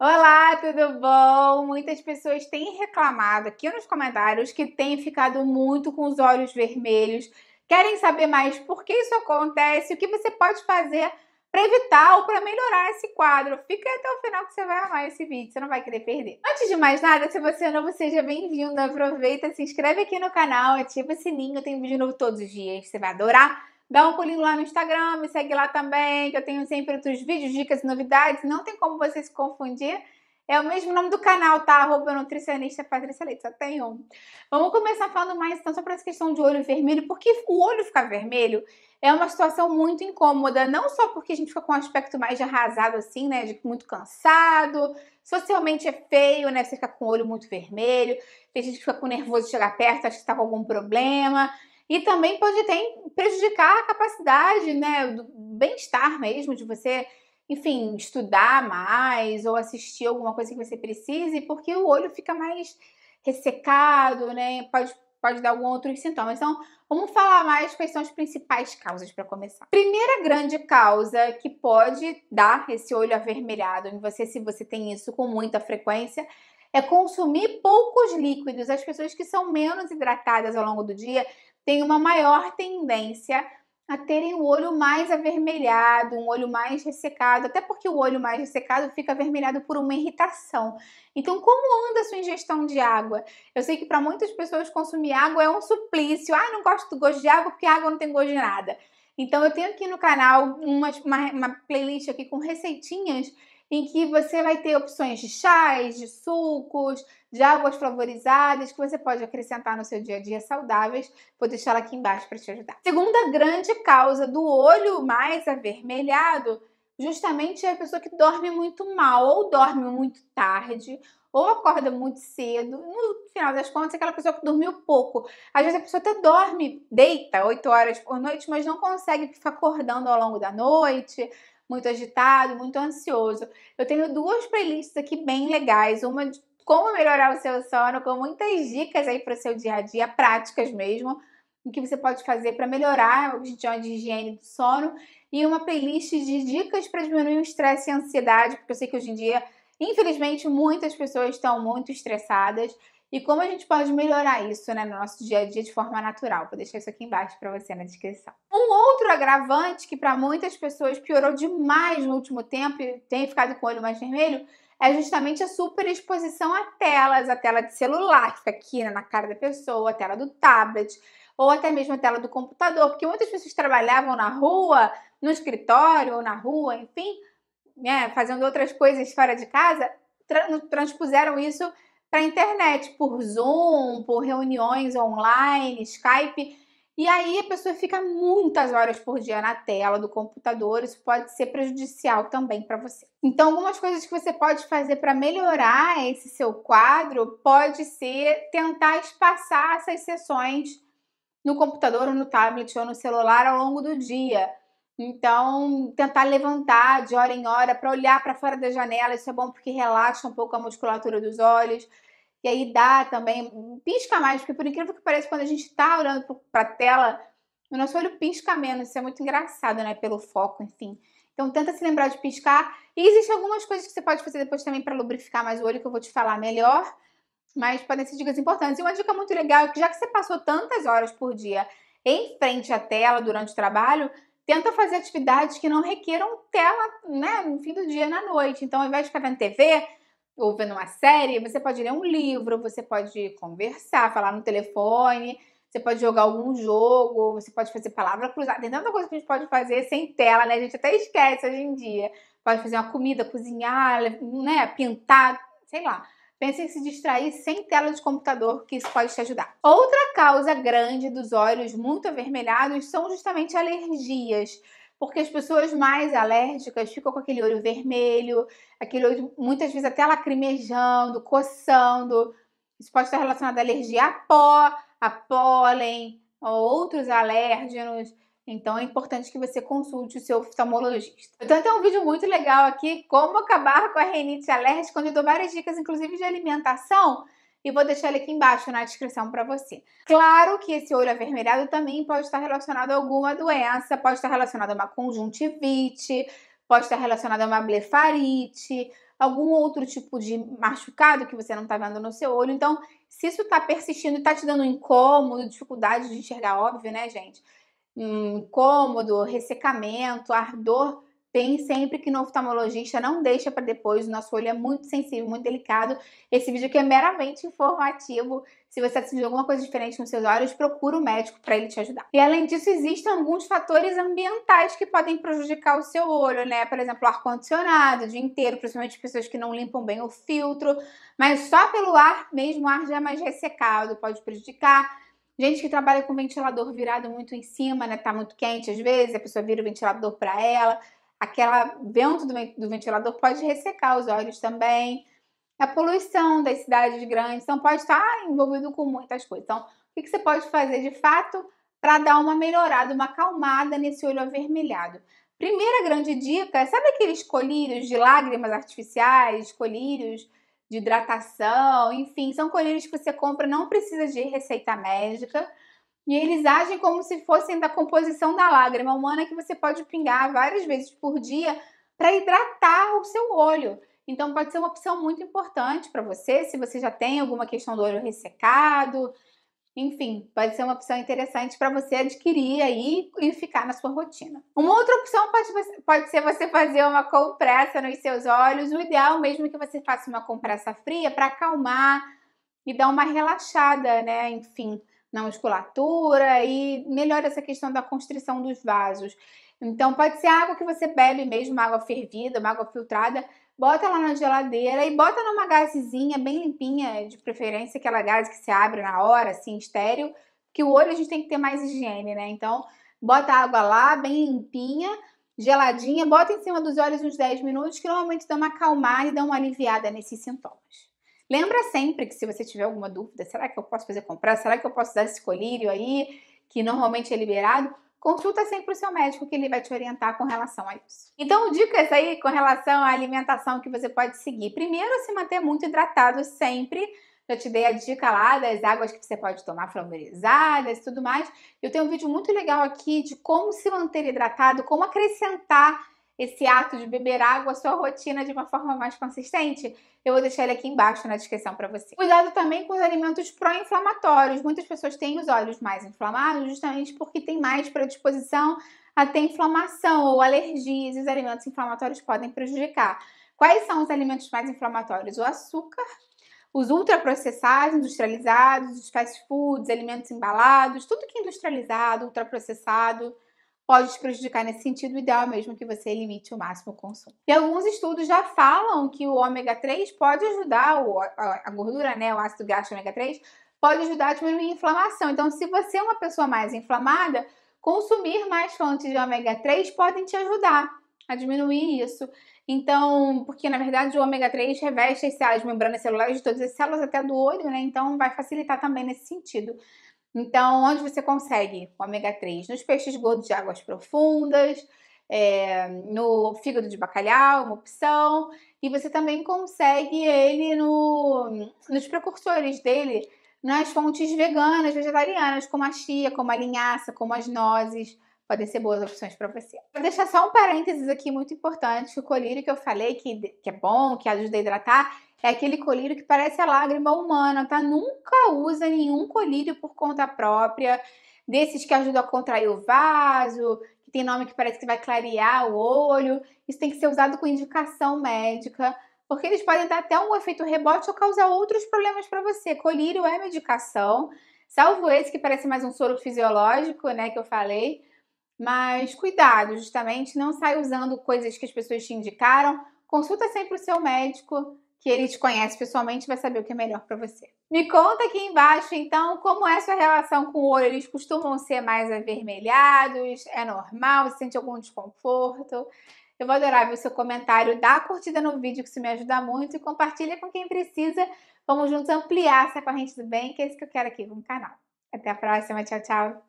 Olá, tudo bom? Muitas pessoas têm reclamado aqui nos comentários que têm ficado muito com os olhos vermelhos. Querem saber mais por que isso acontece? O que você pode fazer para evitar ou para melhorar esse quadro? Fica até o final que você vai amar esse vídeo, você não vai querer perder. Antes de mais nada, se você é novo, seja bem-vindo. Aproveita, se inscreve aqui no canal, ativa o sininho, tem vídeo novo todos os dias, você vai adorar. Dá um pulinho lá no Instagram, me segue lá também, que eu tenho sempre outros vídeos, dicas e novidades. Não tem como você se confundir. É o mesmo nome do canal, tá? Arroba nutricionista Patrícia Leite, só tem um. Vamos começar falando mais então sobre essa questão de olho vermelho, porque o olho ficar vermelho é uma situação muito incômoda, não só porque a gente fica com um aspecto mais arrasado assim, né, de muito cansado, socialmente é feio, né, você fica com o olho muito vermelho, tem gente que fica com nervoso de chegar perto, acha que tá com algum problema, e também pode ter prejudicar a capacidade, né, do bem-estar mesmo, de você, enfim, estudar mais ou assistir alguma coisa que você precise, porque o olho fica mais ressecado, né, pode, pode dar algum outro sintoma. Então, vamos falar mais quais são as principais causas para começar. Primeira grande causa que pode dar esse olho avermelhado em você, se você tem isso com muita frequência, é consumir poucos líquidos. As pessoas que são menos hidratadas ao longo do dia têm uma maior tendência a terem o olho mais avermelhado, um olho mais ressecado, até porque o olho mais ressecado fica avermelhado por uma irritação. Então, como anda a sua ingestão de água? Eu sei que para muitas pessoas consumir água é um suplício. Ah, não gosto do gosto de água porque água não tem gosto de nada. Então, eu tenho aqui no canal uma, uma, uma playlist aqui com receitinhas em que você vai ter opções de chás, de sucos, de águas flavorizadas que você pode acrescentar no seu dia a dia saudáveis. Vou deixar ela aqui embaixo para te ajudar. Segunda grande causa do olho mais avermelhado, justamente é a pessoa que dorme muito mal ou dorme muito tarde ou acorda muito cedo. No final das contas, é aquela pessoa que dormiu pouco. Às vezes a pessoa até dorme, deita 8 horas por noite, mas não consegue ficar acordando ao longo da noite, muito agitado, muito ansioso. Eu tenho duas playlists aqui bem legais, uma como melhorar o seu sono, com muitas dicas aí para o seu dia a dia, práticas mesmo, o que você pode fazer para melhorar o que a gente chama de higiene do sono, e uma playlist de dicas para diminuir o estresse e a ansiedade, porque eu sei que hoje em dia, infelizmente, muitas pessoas estão muito estressadas. E como a gente pode melhorar isso né, no nosso dia a dia de forma natural? Vou deixar isso aqui embaixo para você na descrição. Um outro agravante que para muitas pessoas piorou demais no último tempo e tem ficado com o olho mais vermelho é justamente a superexposição a telas, a tela de celular que fica aqui na cara da pessoa, a tela do tablet, ou até mesmo a tela do computador, porque muitas pessoas trabalhavam na rua, no escritório ou na rua, enfim, né, fazendo outras coisas fora de casa, transpuseram isso para a internet, por Zoom, por reuniões online, Skype. E aí a pessoa fica muitas horas por dia na tela do computador, isso pode ser prejudicial também para você. Então, algumas coisas que você pode fazer para melhorar esse seu quadro pode ser tentar espaçar essas sessões no computador, ou no tablet, ou no celular ao longo do dia. Então, tentar levantar de hora em hora para olhar para fora da janela, isso é bom porque relaxa um pouco a musculatura dos olhos e aí dá também, pisca mais, porque por incrível que pareça, quando a gente está olhando para a tela, o nosso olho pisca menos. Isso é muito engraçado, né? Pelo foco, enfim. Então tenta se lembrar de piscar. E existem algumas coisas que você pode fazer depois também para lubrificar mais o olho, que eu vou te falar melhor. Mas podem ser dicas importantes. E uma dica muito legal é que já que você passou tantas horas por dia em frente à tela durante o trabalho, tenta fazer atividades que não requeram tela, né, no fim do dia, na noite. Então, ao invés de ficar vendo TV, ou vendo uma série, você pode ler um livro, você pode conversar, falar no telefone, você pode jogar algum jogo, você pode fazer palavra cruzada. Tem tanta coisa que a gente pode fazer sem tela, né? A gente até esquece hoje em dia. Pode fazer uma comida, cozinhar, né? Pintar, sei lá. Pense em se distrair sem tela de computador, que isso pode te ajudar. Outra causa grande dos olhos muito avermelhados são justamente alergias porque as pessoas mais alérgicas ficam com aquele olho vermelho, aquele olho muitas vezes até lacrimejando, coçando. Isso pode estar relacionado à alergia a pó, a pólen, a outros alérgenos. Então é importante que você consulte o seu oftalmologista. Então tem um vídeo muito legal aqui, como acabar com a renite alérgica, onde eu dou várias dicas, inclusive de alimentação, e vou deixar ele aqui embaixo na descrição para você. Claro que esse olho avermelhado também pode estar relacionado a alguma doença, pode estar relacionado a uma conjuntivite, pode estar relacionado a uma blefarite, algum outro tipo de machucado que você não está vendo no seu olho. Então, se isso está persistindo e está te dando um incômodo, dificuldade de enxergar, óbvio, né, gente? Um incômodo, ressecamento, ardor, tem sempre que no oftalmologista, não deixa para depois, o nosso olho é muito sensível, muito delicado. Esse vídeo aqui é meramente informativo. Se você tá sentiu alguma coisa diferente nos seus olhos, procura o um médico para ele te ajudar. E além disso, existem alguns fatores ambientais que podem prejudicar o seu olho, né? Por exemplo, ar-condicionado o dia inteiro, principalmente pessoas que não limpam bem o filtro. Mas só pelo ar mesmo, o ar já é mais ressecado, pode prejudicar. Gente que trabalha com ventilador virado muito em cima, né? Tá muito quente às vezes, a pessoa vira o ventilador para ela aquela vento do, ventilador pode ressecar os olhos também. A poluição das cidades grandes, então pode estar ah, envolvido com muitas coisas. Então, o que você pode fazer de fato para dar uma melhorada, uma acalmada nesse olho avermelhado? Primeira grande dica, sabe aqueles colírios de lágrimas artificiais, colírios de hidratação, enfim, são colírios que você compra, não precisa de receita médica. E eles agem como se fossem da composição da lágrima humana que você pode pingar várias vezes por dia para hidratar o seu olho. Então pode ser uma opção muito importante para você, se você já tem alguma questão do olho ressecado, enfim, pode ser uma opção interessante para você adquirir aí e ficar na sua rotina. Uma outra opção pode, pode ser você fazer uma compressa nos seus olhos. O ideal mesmo é que você faça uma compressa fria para acalmar e dar uma relaxada, né? Enfim, na musculatura e melhora essa questão da constrição dos vasos. Então, pode ser água que você bebe mesmo, água fervida, água filtrada, bota lá na geladeira e bota numa gazezinha bem limpinha, de preferência aquela gaze que se abre na hora, assim, estéreo, que o olho a gente tem que ter mais higiene, né? Então, bota a água lá, bem limpinha, geladinha, bota em cima dos olhos uns 10 minutos, que normalmente dá uma acalmada e dá uma aliviada nesses sintomas. Lembra sempre que se você tiver alguma dúvida, será que eu posso fazer comprar? Será que eu posso usar esse colírio aí, que normalmente é liberado? Consulta sempre o seu médico que ele vai te orientar com relação a isso. Então, dicas aí com relação à alimentação que você pode seguir. Primeiro, se manter muito hidratado sempre. Já te dei a dica lá das águas que você pode tomar flamboyerizadas e tudo mais. Eu tenho um vídeo muito legal aqui de como se manter hidratado, como acrescentar esse ato de beber água à sua rotina de uma forma mais consistente? Eu vou deixar ele aqui embaixo na descrição para você. Cuidado também com os alimentos pró-inflamatórios. Muitas pessoas têm os olhos mais inflamados justamente porque tem mais predisposição a ter inflamação ou alergias e os alimentos inflamatórios podem prejudicar. Quais são os alimentos mais inflamatórios? O açúcar, os ultraprocessados, industrializados, os fast foods, alimentos embalados, tudo que é industrializado, ultraprocessado, pode te prejudicar nesse sentido. O ideal é mesmo que você limite o máximo o consumo. E alguns estudos já falam que o ômega 3 pode ajudar, a gordura, né, o ácido graxo ômega 3, pode ajudar a diminuir a inflamação. Então, se você é uma pessoa mais inflamada, consumir mais fontes de ômega 3 podem te ajudar a diminuir isso. Então, porque na verdade o ômega 3 reveste as células, membranas celulares de todas as células, até do olho, né? Então vai facilitar também nesse sentido. Então, onde você consegue o ômega 3? Nos peixes gordos de águas profundas, é, no fígado de bacalhau, uma opção, e você também consegue ele no, nos precursores dele nas fontes veganas, vegetarianas, como a chia, como a linhaça, como as nozes podem ser boas opções para você. Vou deixar só um parênteses aqui muito importante, o colírio que eu falei que, que é bom, que ajuda a hidratar, é aquele colírio que parece a lágrima humana, tá? Nunca usa nenhum colírio por conta própria, desses que ajudam a contrair o vaso, que tem nome que parece que vai clarear o olho. Isso tem que ser usado com indicação médica, porque eles podem dar até um efeito rebote ou causar outros problemas para você. Colírio é medicação, salvo esse que parece mais um soro fisiológico, né, que eu falei. Mas cuidado, justamente, não sai usando coisas que as pessoas te indicaram. Consulta sempre o seu médico, que ele te conhece pessoalmente vai saber o que é melhor para você. Me conta aqui embaixo, então, como é a sua relação com o olho? Eles costumam ser mais avermelhados? É normal? Você sente algum desconforto? Eu vou adorar ver o seu comentário, dá a curtida no vídeo que isso me ajuda muito e compartilha com quem precisa. Vamos juntos ampliar essa corrente do bem, que é isso que eu quero aqui com o canal. Até a próxima, tchau, tchau!